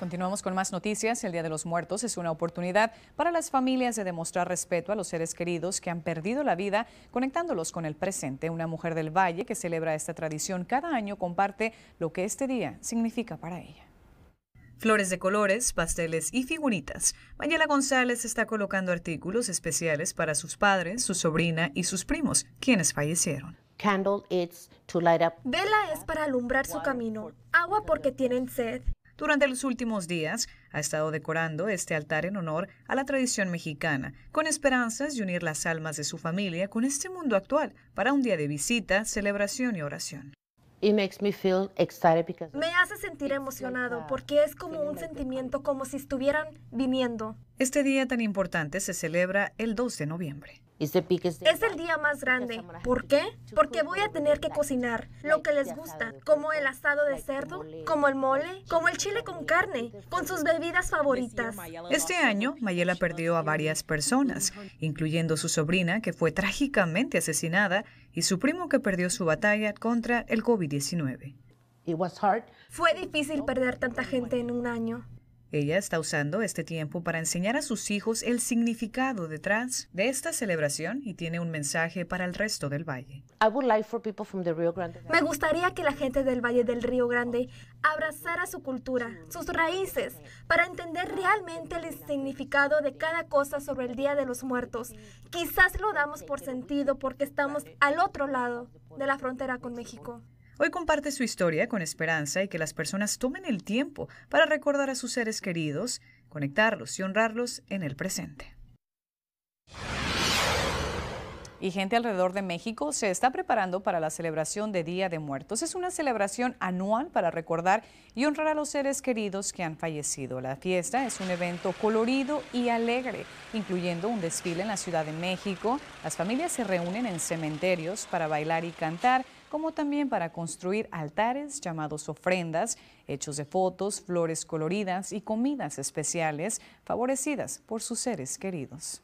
Continuamos con más noticias. El Día de los Muertos es una oportunidad para las familias de demostrar respeto a los seres queridos que han perdido la vida, conectándolos con el presente. Una mujer del Valle que celebra esta tradición cada año comparte lo que este día significa para ella. Flores de colores, pasteles y figuritas. Mayela González está colocando artículos especiales para sus padres, su sobrina y sus primos, quienes fallecieron. Candle, it's to light up. Vela es para alumbrar su camino, agua porque tienen sed durante los últimos días ha estado decorando este altar en honor a la tradición mexicana, con esperanzas de unir las almas de su familia con este mundo actual para un día de visita, celebración y oración. me hace sentir emocionado porque es como un sentimiento como si estuvieran viniendo. Este día tan importante se celebra el 2 de noviembre. Este es el día más grande. ¿Por qué? Porque voy a tener que cocinar lo que les gusta, como el asado de cerdo, como el mole, como el chile con carne, con sus bebidas favoritas. Este año, Mayela perdió a varias personas, incluyendo su sobrina, que fue trágicamente asesinada, y su primo, que perdió su batalla contra el COVID-19. Fue difícil perder tanta gente en un año. Ella está usando este tiempo para enseñar a sus hijos el significado detrás de esta celebración y tiene un mensaje para el resto del valle. Me gustaría que la gente del Valle del Río Grande abrazara su cultura, sus raíces, para entender realmente el significado de cada cosa sobre el Día de los Muertos. Quizás lo damos por sentido porque estamos al otro lado de la frontera con México. Hoy comparte su historia con esperanza y que las personas tomen el tiempo para recordar a sus seres queridos, conectarlos y honrarlos en el presente. Y gente alrededor de México se está preparando para la celebración de Día de Muertos. Es una celebración anual para recordar y honrar a los seres queridos que han fallecido. La fiesta es un evento colorido y alegre, incluyendo un desfile en la Ciudad de México. Las familias se reúnen en cementerios para bailar y cantar como también para construir altares llamados ofrendas, hechos de fotos, flores coloridas y comidas especiales favorecidas por sus seres queridos.